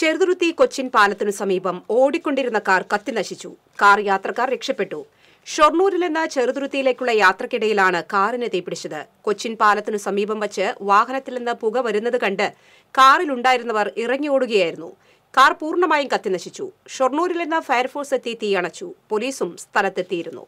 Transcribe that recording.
ചെറുതുരുത്തി കൊച്ചിൻ പാലത്തിനു സമീപം ഓടിക്കൊണ്ടിരുന്ന car കത്തിനശിച്ചു car യാത്രക്കാർ രക്ഷപ്പെട്ടു ഷൊർണൂരിൽ നിന്ന് ചെറുതുരുത്തിയിലേക്കുള്ള യാത്രക്കിടയിലാണ് കാറിന് തീപിടിച്ചത് കൊച്ചിൻ പാലത്തിനു സമീപം വച്ച് വാഹനത്തിൽ നിന്ന് പുക വരുന്നത് കണ്ട് കാറിലുണ്ടായിരുന്നവർ ഇറങ്ങിയോടുകയായിരുന്നു കാർ പൂർണ്ണമായും കത്തിനശിച്ചു ഷൊർണൂരിൽ നിന്ന് ഫയർഫോഴ്സ് എത്തി തീയണച്ചു പോലീസും സ്ഥലത്തെത്തിയിരുന്നു